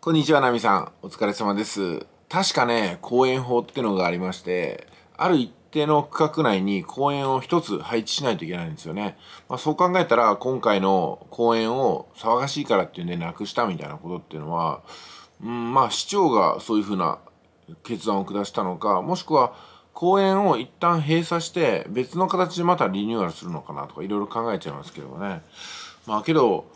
こんにちは、ナミさん。お疲れ様です。確かね、公園法ってのがありまして、ある一定の区画内に公園を一つ配置しないといけないんですよね。まあ、そう考えたら、今回の公園を騒がしいからっていうんでなくしたみたいなことっていうのは、うん、まあ市長がそういうふうな決断を下したのか、もしくは公園を一旦閉鎖して別の形でまたリニューアルするのかなとかいろいろ考えちゃいますけどね。まあけど、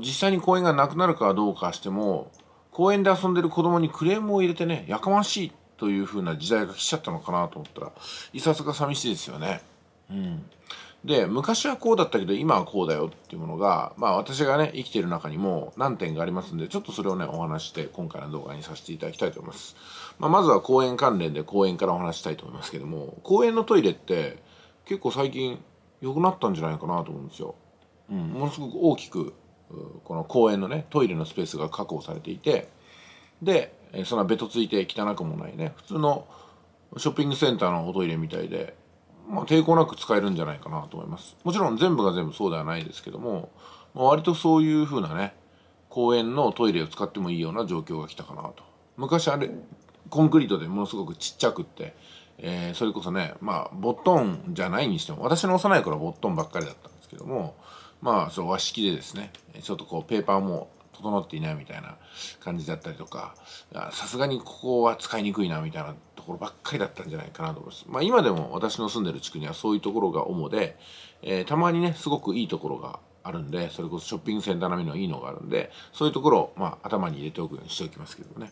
実際に公園がなくなるかどうかしても、公園で遊んでる子供にクレームを入れてね、やかましいという風な時代が来ちゃったのかなと思ったら、いささか寂しいですよね。うん。で、昔はこうだったけど、今はこうだよっていうものが、まあ私がね、生きてる中にも何点がありますんで、ちょっとそれをね、お話して、今回の動画にさせていただきたいと思います。まあまずは公園関連で公園からお話したいと思いますけども、公園のトイレって結構最近良くなったんじゃないかなと思うんですよ。うん、ものすごく大きくこの公園のねトイレのスペースが確保されていてでそんなベトついて汚くもないね普通のショッピングセンターのおトイレみたいで、まあ、抵抗なく使えるんじゃないかなと思いますもちろん全部が全部そうではないですけども、まあ、割とそういう風なね公園のトイレを使ってもいいような状況が来たかなと昔あれコンクリートでものすごくちっちゃくって、えー、それこそねまあボットンじゃないにしても私の幼い頃はボットンばっかりだったんですけどもまあそう和式でですねちょっとこうペーパーも整っていないみたいな感じだったりとかさすがにここは使いにくいなみたいなところばっかりだったんじゃないかなと思います。まあ、今でも私の住んでる地区にはそういうところが主で、えー、たまにねすごくいいところがあるんでそれこそショッピングセンター並みのいいのがあるんでそういうところを、まあ、頭に入れておくようにしておきますけどね。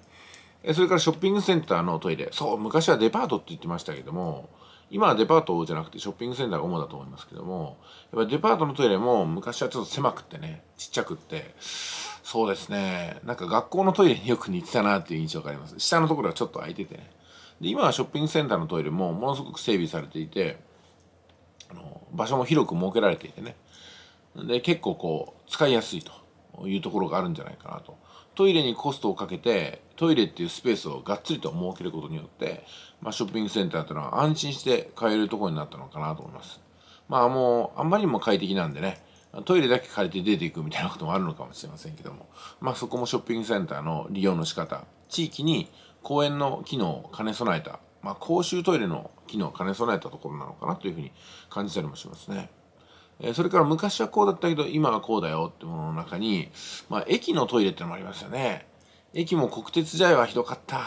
それからショッピングセンターのトイレそう昔はデパートって言ってましたけども今はデパートじゃなくてショッピングセンターが主だと思いますけども、やっぱデパートのトイレも昔はちょっと狭くってね、ちっちゃくって、そうですね、なんか学校のトイレによく似てたなっていう印象があります。下のところはちょっと空いててね。で、今はショッピングセンターのトイレもものすごく整備されていて、あの場所も広く設けられていてね。で、結構こう、使いやすいというところがあるんじゃないかなと。トイレにコストをかけてトイレっていうスペースをがっつりと設けることによって、まあ、ショッピングセンターというのは安心して買えるところになったのかなと思います。まあもうあんまりにも快適なんでねトイレだけ借りて出ていくみたいなこともあるのかもしれませんけども、まあ、そこもショッピングセンターの利用の仕方地域に公園の機能を兼ね備えた、まあ、公衆トイレの機能を兼ね備えたところなのかなというふうに感じたりもしますね。えそれから昔はこうだったけど、今はこうだよってものの中に、まあ、駅のトイレってのもありますよね。駅も国鉄時代はひどかった。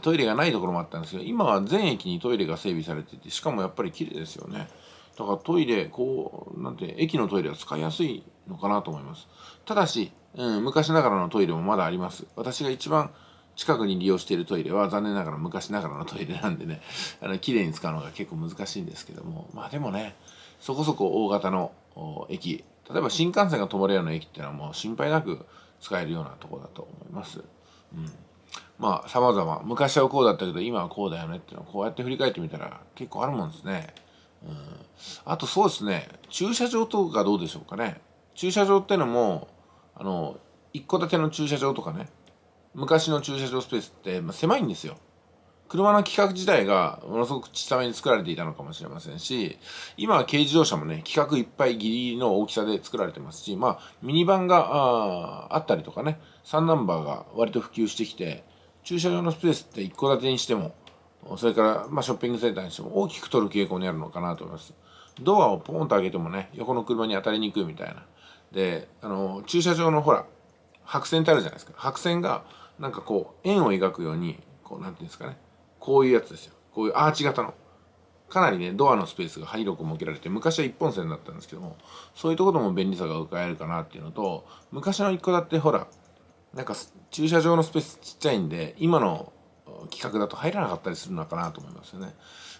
トイレがないところもあったんですけど、今は全駅にトイレが整備されてて、しかもやっぱり綺麗ですよね。だからトイレ、こう、なんて、駅のトイレは使いやすいのかなと思います。ただし、うん、昔ながらのトイレもまだあります。私が一番近くに利用しているトイレは残念ながら昔ながらのトイレなんでね、あの、綺麗に使うのが結構難しいんですけども、まあでもね、そこそこ大型の駅例えば新幹線が止まるような駅っていうのはもう心配なく使えるようなとこだと思います。うんまあ、様々。昔はこうだったけど、今はこうだよねっていうのをこうやって振り返ってみたら結構あるもんですね。うん。あとそうですね、駐車場とかどうでしょうかね。駐車場ってのも、あの、一戸建ての駐車場とかね、昔の駐車場スペースって、まあ、狭いんですよ。車の規格自体がものすごく小さめに作られていたのかもしれませんし、今は軽自動車もね、規格いっぱいギリギリの大きさで作られてますし、まあ、ミニバンがあったりとかね、3ナンバーが割と普及してきて、駐車場のスペースって一戸建てにしても、それから、まあ、ショッピングセンターにしても大きく取る傾向にあるのかなと思います。ドアをポンと開けてもね、横の車に当たりにくいみたいな。で、あの、駐車場のほら、白線ってあるじゃないですか。白線が、なんかこう、円を描くように、こう、なんていうんですかね、こういうやつですよ。こういうアーチ型の。かなりね、ドアのスペースが広く設けられて、昔は一本線だったんですけども、そういうところも便利さがうかえるかなっていうのと、昔の一戸建てほら、なんか駐車場のスペースちっちゃいんで、今の企画だと入らなかったりするのかなと思いますよね。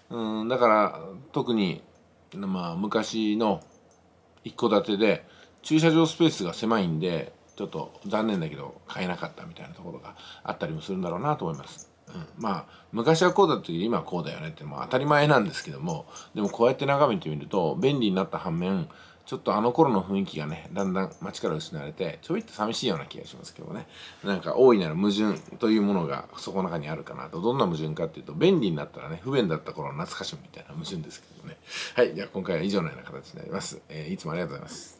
うん、だから特に、まあ、昔の一戸建てで、駐車場スペースが狭いんで、ちょっと残念だけど買えなかったみたいなところがあったりもするんだろうなと思います。うん、まあ昔はこうだったど、今はこうだよねってまあ当たり前なんですけどもでもこうやって眺めてみると便利になった反面ちょっとあの頃の雰囲気がねだんだん街から失われてちょいっと寂しいような気がしますけどねなんか大いなる矛盾というものがそこの中にあるかなとどんな矛盾かっていうと便利になったらね不便だった頃の懐かしみみたいな矛盾ですけどねはいじゃあ今回は以上のような形になります、えー、いつもありがとうございます